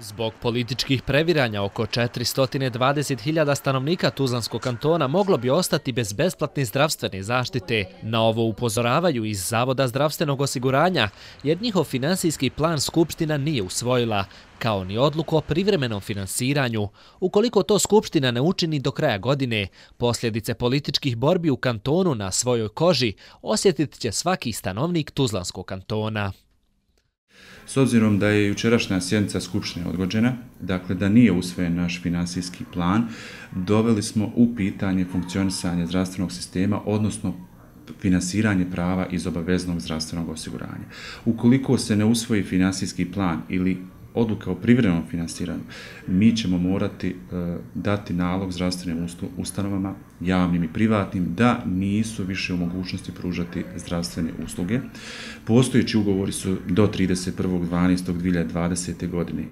Zbog političkih previranja, oko 420.000 stanovnika Tuzlanskog kantona moglo bi ostati bez besplatne zdravstvene zaštite. Na ovo upozoravaju iz Zavoda zdravstvenog osiguranja, jer njihov finansijski plan Skupština nije usvojila, kao ni odluku o privremenom finansiranju. Ukoliko to Skupština ne učini do kraja godine, posljedice političkih borbi u kantonu na svojoj koži osjetit će svaki stanovnik Tuzlanskog kantona. S obzirom da je jučerašnja sjednica Skupštine odgođena, dakle da nije usvojen naš finansijski plan, doveli smo u pitanje funkcionisanje zdravstvenog sistema, odnosno finansiranje prava iz obaveznog zdravstvenog osiguranja. Ukoliko se ne usvoji finansijski plan ili odluka o privrednom finansiranju, mi ćemo morati e, dati nalog zdravstvenim ustanovama, javnim i privatnim, da nisu više u mogućnosti pružati zdravstvene usluge. Postojeći ugovori su do 31.12.2020. godine.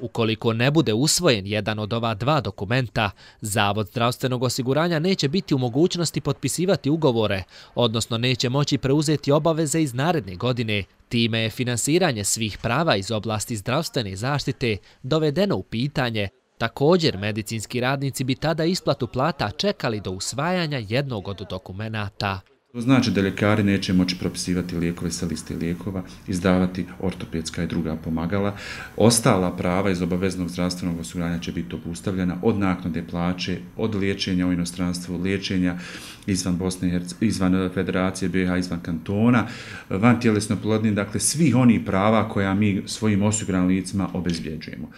Ukoliko ne bude usvojen jedan od ova dva dokumenta, Zavod zdravstvenog osiguranja neće biti u mogućnosti potpisivati ugovore, odnosno neće moći preuzeti obaveze iz naredne godine, Time je finansiranje svih prava iz oblasti zdravstvene zaštite dovedeno u pitanje. Također, medicinski radnici bi tada isplatu plata čekali do usvajanja jednog od dokumentata. To znači da ljekari neće moći propisivati lijekove sa liste lijekova, izdavati ortopedska i druga pomagala. Ostala prava iz obaveznog zdravstvenog osiguranja će biti obustavljena od naknade plaće, od liječenja u inostranstvu, liječenja izvan Bosne i Herce, izvan e, Federacije BH, izvan kantona, van tjelesno dakle svih onih prava koja mi svojim osiguranim obezbjeđujemo.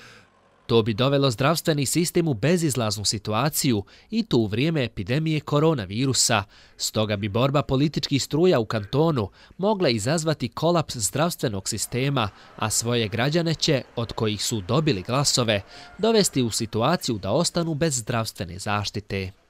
To bi dovelo zdravstveni sistem u bezizlaznu situaciju i to u vrijeme epidemije koronavirusa. Stoga bi borba političkih struja u kantonu mogla izazvati kolaps zdravstvenog sistema, a svoje građane će, od kojih su dobili glasove, dovesti u situaciju da ostanu bez zdravstvene zaštite.